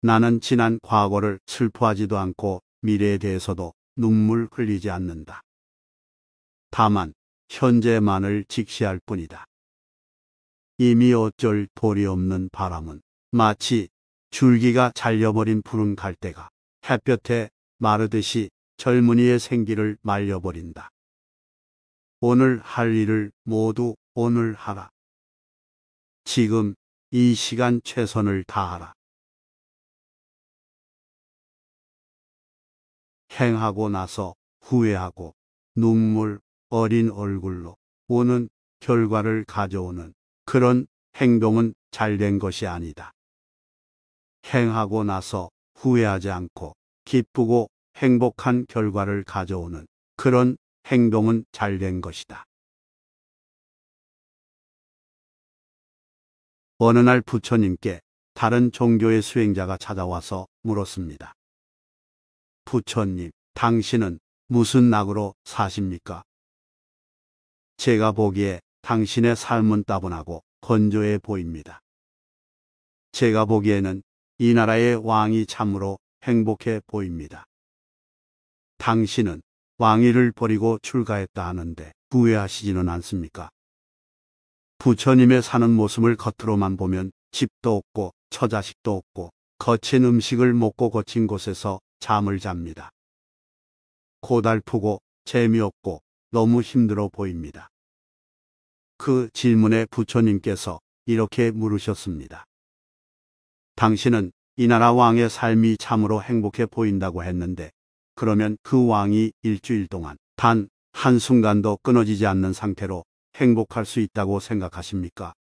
나는 지난 과거를 슬퍼하지도 않고 미래에 대해서도 눈물 흘리지 않는다. 다만 현재만을 직시할 뿐이다. 이미 어쩔 도리 없는 바람은 마치 줄기가 잘려버린 푸른 갈대가 햇볕에 마르듯이 젊은이의 생기를 말려버린다. 오늘 할 일을 모두 오늘 하라. 지금 이 시간 최선을 다하라. 행하고 나서 후회하고 눈물 어린 얼굴로 오는 결과를 가져오는 그런 행동은 잘 된 것이 아니다. 행하고 나서 후회하지 않고 기쁘고 행복한 결과를 가져오는 그런 행동은 잘 된 것이다. 어느 날 부처님께 다른 종교의 수행자가 찾아와서 물었습니다. 부처님, 당신은 무슨 낙으로 사십니까? 제가 보기에 당신의 삶은 따분하고 건조해 보입니다. 제가 보기에는 이 나라의 왕이 참으로 행복해 보입니다. 당신은 왕위를 버리고 출가했다 하는데 후회하시지는 않습니까? 부처님의 사는 모습을 겉으로만 보면 집도 없고 처자식도 없고 거친 음식을 먹고 거친 곳에서 잠을 잡니다. 고달프고 재미없고 너무 힘들어 보입니다. 그 질문에 부처님께서 이렇게 물으셨습니다. 당신은 이 나라 왕의 삶이 참으로 행복해 보인다고 했는데 그러면 그 왕이 일주일 동안 단 한순간도 끊어지지 않는 상태로 행복할 수 있다고 생각하십니까?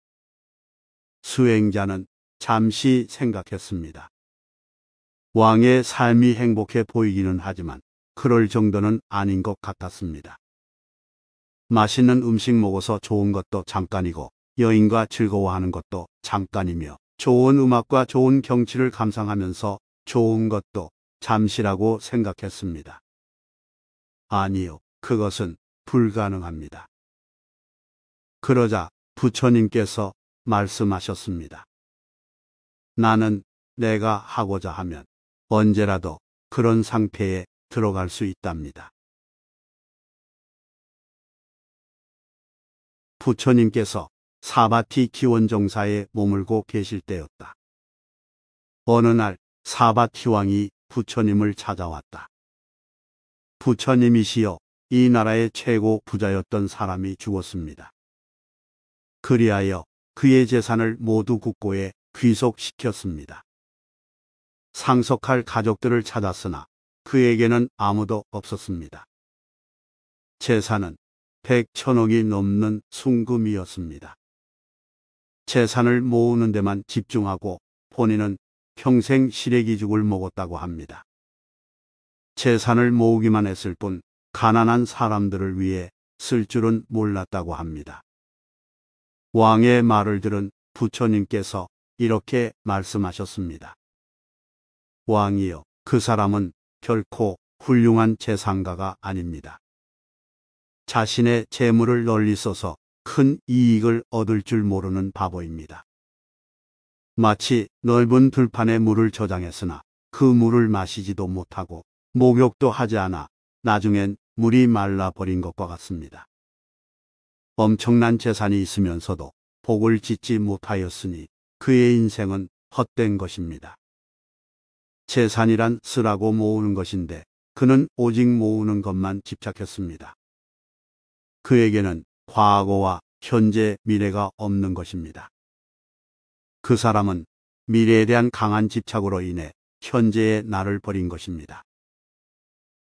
수행자는 잠시 생각했습니다. 왕의 삶이 행복해 보이기는 하지만 그럴 정도는 아닌 것 같았습니다. 맛있는 음식 먹어서 좋은 것도 잠깐이고 여인과 즐거워하는 것도 잠깐이며 좋은 음악과 좋은 경치를 감상하면서 좋은 것도 잠시라고 생각했습니다. 아니요, 그것은 불가능합니다. 그러자 부처님께서 말씀하셨습니다. 나는 내가 하고자 하면 언제라도 그런 상태에 들어갈 수 있답니다. 부처님께서 사바티 기원정사에 머물고 계실 때였다. 어느 날 사바티 왕이 부처님을 찾아왔다. 부처님이시여 이 나라의 최고 부자였던 사람이 죽었습니다. 그리하여 그의 재산을 모두 국고에 귀속시켰습니다. 상속할 가족들을 찾았으나 그에게는 아무도 없었습니다. 재산은 100천억이 넘는 순금이었습니다. 재산을 모으는 데만 집중하고 본인은 평생 시래기죽을 먹었다고 합니다. 재산을 모으기만 했을 뿐 가난한 사람들을 위해 쓸 줄은 몰랐다고 합니다. 왕의 말을 들은 부처님께서 이렇게 말씀하셨습니다. 왕이요그 사람은 결코 훌륭한 재상가가 아닙니다. 자신의 재물을 널리 써서 큰 이익을 얻을 줄 모르는 바보입니다. 마치 넓은 들판에 물을 저장했으나 그 물을 마시지도 못하고 목욕도 하지 않아 나중엔 물이 말라버린 것과 같습니다. 엄청난 재산이 있으면서도 복을 짓지 못하였으니 그의 인생은 헛된 것입니다. 재산이란 쓰라고 모으는 것인데 그는 오직 모으는 것만 집착했습니다. 그에게는 과거와 현재, 미래가 없는 것입니다. 그 사람은 미래에 대한 강한 집착으로 인해 현재의 나를 버린 것입니다.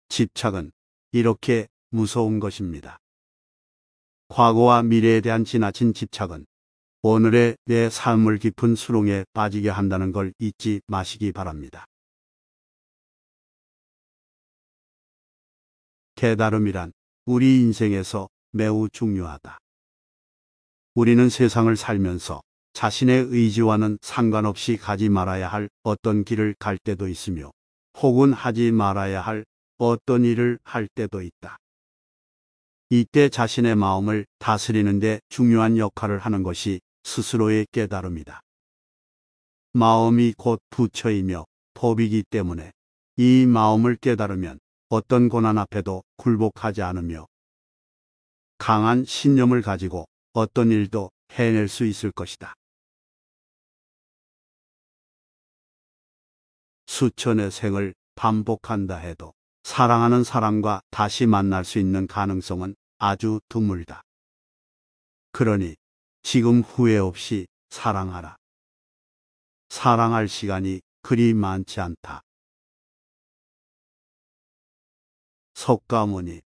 집착은 이렇게 무서운 것입니다. 과거와 미래에 대한 지나친 집착은 오늘의 내 삶을 깊은 수렁에 빠지게 한다는 걸 잊지 마시기 바랍니다. 깨달음이란 우리 인생에서 매우 중요하다. 우리는 세상을 살면서 자신의 의지와는 상관없이 가지 말아야 할 어떤 길을 갈 때도 있으며 혹은 하지 말아야 할 어떤 일을 할 때도 있다. 이때 자신의 마음을 다스리는데 중요한 역할을 하는 것이 스스로의 깨달음이다. 마음이 곧 부처이며 법이기 때문에 이 마음을 깨달으면 어떤 고난 앞에도 굴복하지 않으며 강한 신념을 가지고 어떤 일도 해낼 수 있을 것이다. 수천의 생을 반복한다 해도 사랑하는 사람과 다시 만날 수 있는 가능성은 아주 드물다. 그러니 지금 후회 없이 사랑하라. 사랑할 시간이 그리 많지 않다. 석가모니